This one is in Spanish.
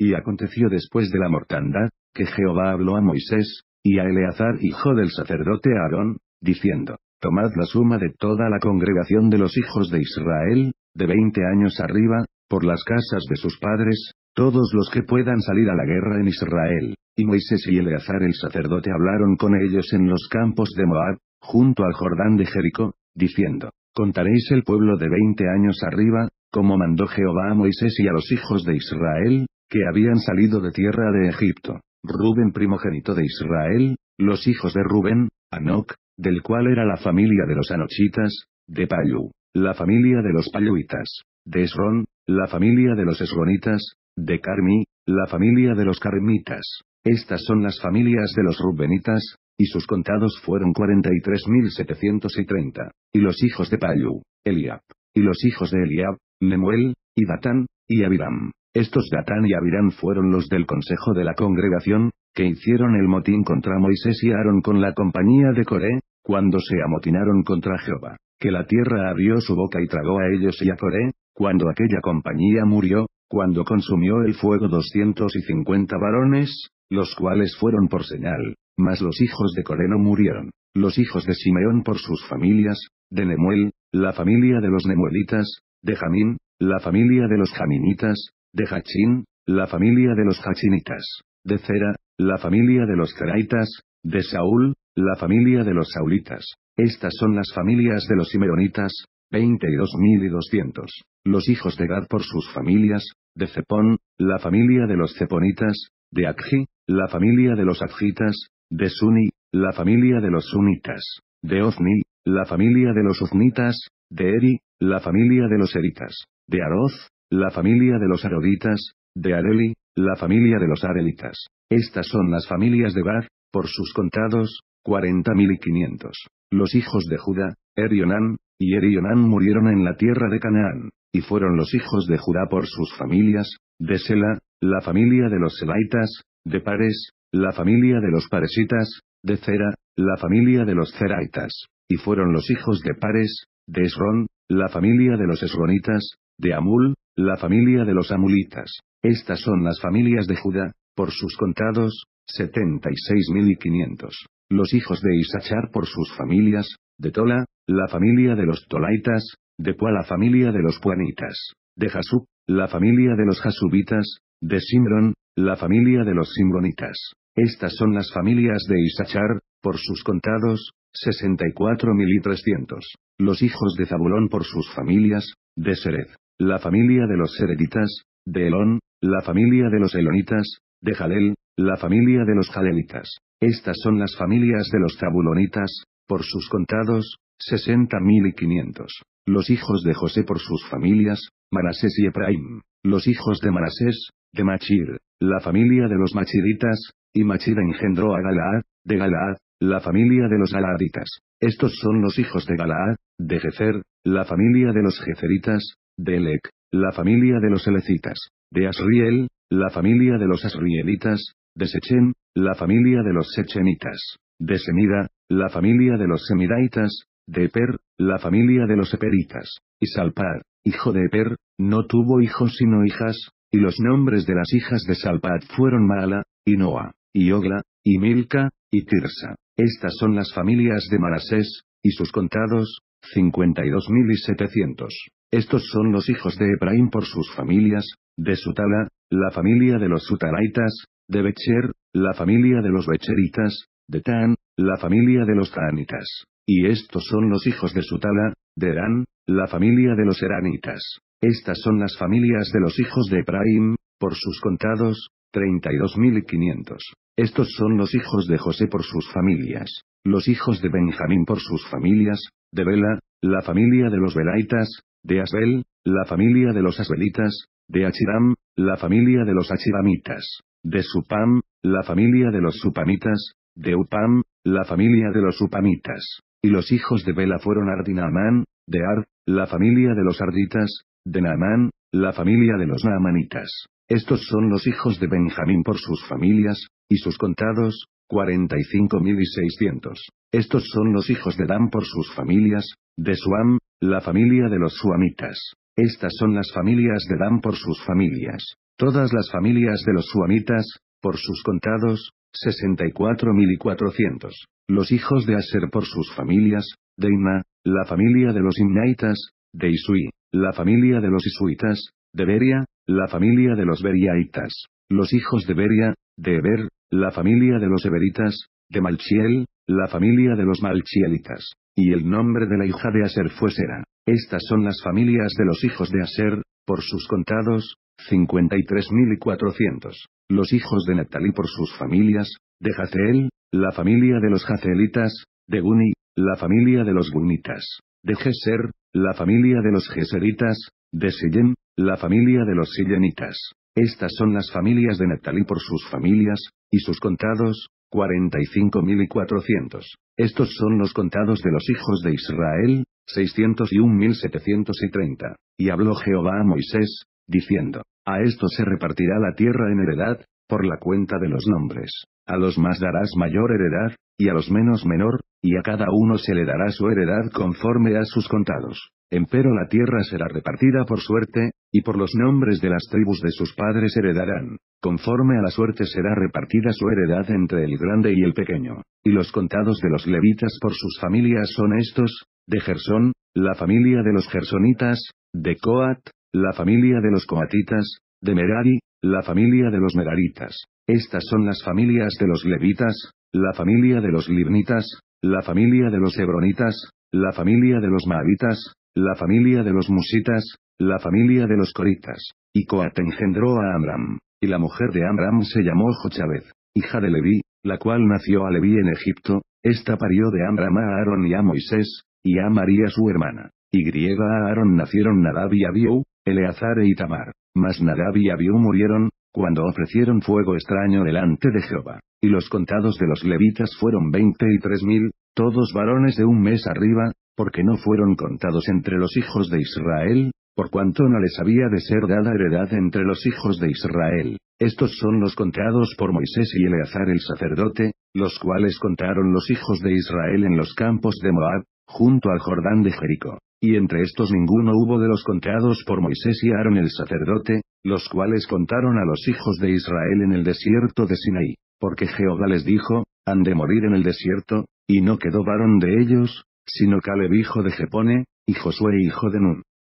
Y aconteció después de la mortandad, que Jehová habló a Moisés, y a Eleazar hijo del sacerdote Aarón, diciendo, Tomad la suma de toda la congregación de los hijos de Israel, de veinte años arriba, por las casas de sus padres, todos los que puedan salir a la guerra en Israel. Y Moisés y Eleazar el sacerdote hablaron con ellos en los campos de Moab, junto al Jordán de Jericó, diciendo, Contaréis el pueblo de veinte años arriba, como mandó Jehová a Moisés y a los hijos de Israel, que habían salido de tierra de Egipto, Rubén primogénito de Israel, los hijos de Rubén, Anoc, del cual era la familia de los Anochitas, de Payu, la familia de los Payuitas, de Esrón, la familia de los Esronitas, de Carmi, la familia de los Carmitas. Estas son las familias de los Rubenitas, y sus contados fueron 43.730. Y los hijos de Payu, Eliab, y los hijos de Eliab, Nemuel, y Datán, y Abiram. Estos Datán y Abirán fueron los del Consejo de la Congregación, que hicieron el motín contra Moisés y Aarón con la compañía de Coré, cuando se amotinaron contra Jehová, que la tierra abrió su boca y tragó a ellos y a Coré, cuando aquella compañía murió, cuando consumió el fuego doscientos y cincuenta varones, los cuales fueron por señal, mas los hijos de Coré no murieron, los hijos de Simeón por sus familias, de Nemuel, la familia de los Nemuelitas, de Jamín, la familia de los Jaminitas, de Hachín, la familia de los Hachinitas, de Cera, la familia de los Ceraitas, de Saúl, la familia de los Saulitas. Estas son las familias de los Simeonitas, 22.200. Los hijos de Gad por sus familias, de Cepón, la familia de los Ceponitas, de Akji, la familia de los Akjitas, de Suni, la familia de los Sunitas, de Ozni, la familia de los uznitas. de Eri, la familia de los Eritas, de Aroz, la familia de los Aroditas, de Areli, la familia de los Arelitas. Estas son las familias de bar por sus contados, mil y quinientos. Los hijos de Judá, Erionán, y Erionán murieron en la tierra de Canaán, y fueron los hijos de Judá por sus familias, de Sela, la familia de los Selaitas, de Pares, la familia de los Paresitas, de Cera, la familia de los Ceraitas, y fueron los hijos de Pares, de Esrón, la familia de los Esronitas, de Amul, la familia de los amulitas. Estas son las familias de Judá, por sus contados, 76.500. Los hijos de Isachar por sus familias, de Tola, la familia de los Tolaitas, de Pua la familia de los Puanitas, de Jasub, la familia de los Jasubitas, de Simron, la familia de los Simronitas. Estas son las familias de Isachar, por sus contados, 64.300. Los hijos de Zabulón por sus familias, de Sered, la familia de los Sereditas, de Elón, la familia de los Elonitas, de Jalel, la familia de los Jalelitas. Estas son las familias de los Zabulonitas, por sus contados, sesenta mil y quinientos. Los hijos de José por sus familias, Manasés y Ephraim, Los hijos de Manasés, de Machir, la familia de los Machiritas, y Machir engendró a Galaad, de Galaad, la familia de los Galaaditas. Estos son los hijos de Galaad, de Jezer, la familia de los Jezeritas, de Elec, la familia de los Elecitas, de Asriel, la familia de los Asrielitas, de Sechen, la familia de los Sechenitas, de Semida, la familia de los Semidaitas, de Eper, la familia de los Eperitas, y Salpad, hijo de Eper, no tuvo hijos sino hijas, y los nombres de las hijas de Salpad fueron Maala, y Noa, y Ogla, y Milca, y Tirsa. Estas son las familias de Malasés, y sus contados, 52.700. Estos son los hijos de Efraín por sus familias, de Sutala, la familia de los sutalaitas, de Becher, la familia de los becheritas, de Tan, la familia de los Tanitas. Y estos son los hijos de Sutala, de Eran, la familia de los eranitas. Estas son las familias de los hijos de Efraín, por sus contados, 32.500. Estos son los hijos de José por sus familias, los hijos de Benjamín por sus familias, de Bela, la familia de los Belaitas, de Asbel, la familia de los asbelitas, de Achiram, la familia de los achiramitas, de Supam, la familia de los supamitas, de Upam, la familia de los supamitas. Y los hijos de Bela fueron Ardinaamán, de Ard, la familia de los arditas, de Naamán, la familia de los naamanitas. Estos son los hijos de Benjamín por sus familias, y sus contados, seiscientos. Estos son los hijos de Dan por sus familias, de Suam, la familia de los suamitas. Estas son las familias de Dan por sus familias. Todas las familias de los suamitas, por sus contados, 64.400. Los hijos de Aser por sus familias, de Inna, la familia de los Innaitas, de Isui, la familia de los Isuitas, de Beria, la familia de los Beriaitas. Los hijos de Beria, de Eber, la familia de los Eberitas, de Malchiel, la familia de los malchielitas. Y el nombre de la hija de Aser fue Sera. Estas son las familias de los hijos de Aser, por sus contados, 53.400. Los hijos de Natalí por sus familias, de Jaceel, la familia de los Jaceelitas, de Guni, la familia de los Gunitas, de Geser, la familia de los Geseritas, de Sillem, la familia de los Sillenitas. Estas son las familias de Natalí por sus familias, y sus contados, 45.400. Estos son los contados de los hijos de Israel, 601.730. Y habló Jehová a Moisés, diciendo, A esto se repartirá la tierra en heredad, por la cuenta de los nombres. A los más darás mayor heredad, y a los menos menor, y a cada uno se le dará su heredad conforme a sus contados. Empero la tierra será repartida por suerte, y por los nombres de las tribus de sus padres heredarán. Conforme a la suerte será repartida su heredad entre el grande y el pequeño. Y los contados de los levitas por sus familias son estos, de Gersón, la familia de los gersonitas, de Coat, la familia de los coatitas, de Merari, la familia de los meraritas. Estas son las familias de los levitas, la familia de los libnitas, la familia de los hebronitas, la familia de los maavitas la familia de los musitas, la familia de los coritas. Y Coat engendró a Amram. Y la mujer de Amram se llamó Jochabed, hija de Leví, la cual nació a Leví en Egipto, esta parió de Amram a Aarón y a Moisés, y a María su hermana. Y griega a Aarón nacieron Nadab y Abiú, Eleazar e Itamar. Mas Nadab y Abiú murieron, cuando ofrecieron fuego extraño delante de Jehová. Y los contados de los levitas fueron veinte y tres mil, todos varones de un mes arriba, porque no fueron contados entre los hijos de Israel, por cuanto no les había de ser dada heredad entre los hijos de Israel. Estos son los contados por Moisés y Eleazar el sacerdote, los cuales contaron los hijos de Israel en los campos de Moab, junto al Jordán de Jerico, Y entre estos ninguno hubo de los contados por Moisés y Aaron el sacerdote, los cuales contaron a los hijos de Israel en el desierto de Sinaí. Porque Jehová les dijo, han de morir en el desierto, y no quedó varón de ellos, sino Caleb hijo de Jepone, y Josué hijo de Nun.